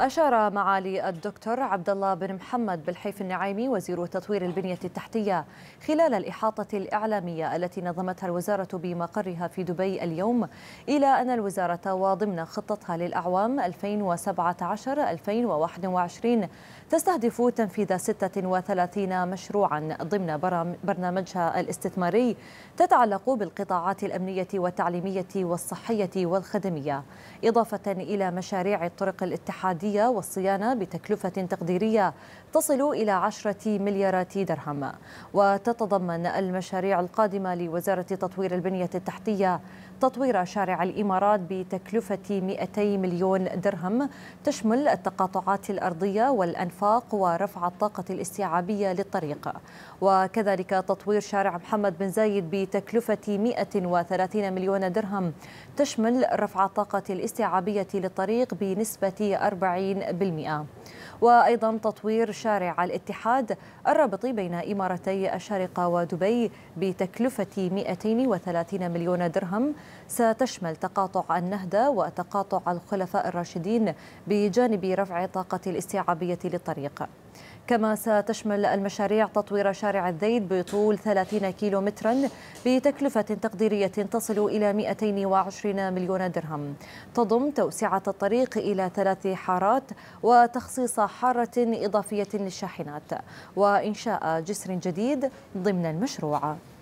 أشار معالي الدكتور عبد الله بن محمد بالحيف النعيمي وزير تطوير البنية التحتية خلال الإحاطة الإعلامية التي نظمتها الوزارة بمقرها في دبي اليوم إلى أن الوزارة وضمن خطتها للأعوام 2017-2021 تستهدف تنفيذ 36 مشروعا ضمن برنامجها الاستثماري تتعلق بالقطاعات الأمنية والتعليمية والصحية والخدمية إضافة إلى مشاريع الطرق الاتحادية التعدية والصيانة بتكلفة تقديرية تصل إلى عشرة مليارات درهم وتتضمن المشاريع القادمة لوزارة تطوير البنية التحتية تطوير شارع الإمارات بتكلفة 200 مليون درهم تشمل التقاطعات الأرضية والأنفاق ورفع الطاقة الاستيعابية للطريق وكذلك تطوير شارع محمد بن زايد بتكلفة 130 مليون درهم تشمل رفع الطاقة الاستيعابية للطريق بنسبة وأيضا تطوير شارع الاتحاد الرابط بين إمارتي الشارقة ودبي بتكلفة 230 مليون درهم ستشمل تقاطع النهدة وتقاطع الخلفاء الراشدين بجانب رفع طاقة الاستيعابية للطريق كما ستشمل المشاريع تطوير شارع الذيد بطول 30 كيلو مترا بتكلفة تقديرية تصل إلى 220 مليون درهم تضم توسعة الطريق إلى ثلاث حارات وتخصيص حارة إضافية للشاحنات وإنشاء جسر جديد ضمن المشروع